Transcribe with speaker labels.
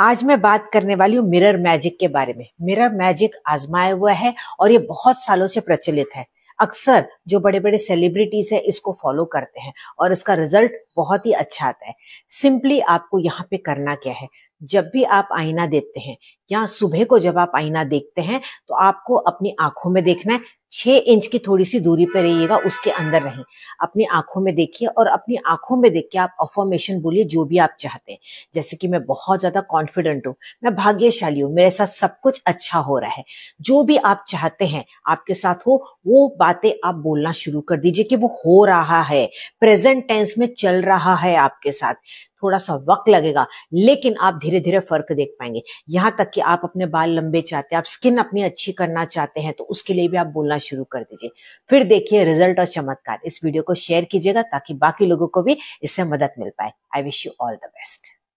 Speaker 1: आज मैं बात करने वाली हूँ मिरर मैजिक के बारे में मिरर मैजिक आजमाया हुआ है और ये बहुत सालों से प्रचलित है अक्सर जो बड़े बड़े सेलिब्रिटीज है इसको फॉलो करते हैं और इसका रिजल्ट बहुत ही अच्छा आता है सिंपली आपको यहाँ पे करना क्या है जब भी आप आईना देखते हैं या सुबह को जब आप आईना देखते हैं तो आपको अपनी आंखों में देखना है छह इंच की थोड़ी सी दूरी पर रहिएगा उसके अंदर रहें अपनी आंखों में देखिए और अपनी आंखों में देख के आप अफॉर्मेशन बोलिए जो भी आप चाहते हैं जैसे कि मैं बहुत ज़्यादा कॉन्फिडेंट हूँ मैं भाग्यशाली हूँ मेरे साथ सब कुछ अच्छा हो रहा है जो भी आप चाहते हैं आपके साथ हो वो बातें आप बोलना शुरू कर दीजिए कि वो हो रहा है प्रेजेंट टेंस में चल रहा है आपके साथ थोड़ा सा वक्त लगेगा लेकिन आप धीरे धीरे फर्क देख पाएंगे यहाँ तक कि आप अपने बाल लंबे चाहते हैं आप स्किन अपनी अच्छी करना चाहते हैं तो उसके लिए भी आप बोलना शुरू कर दीजिए फिर देखिए रिजल्ट और चमत्कार इस वीडियो को शेयर कीजिएगा ताकि बाकी लोगों को भी इससे मदद मिल पाए I wish you all the best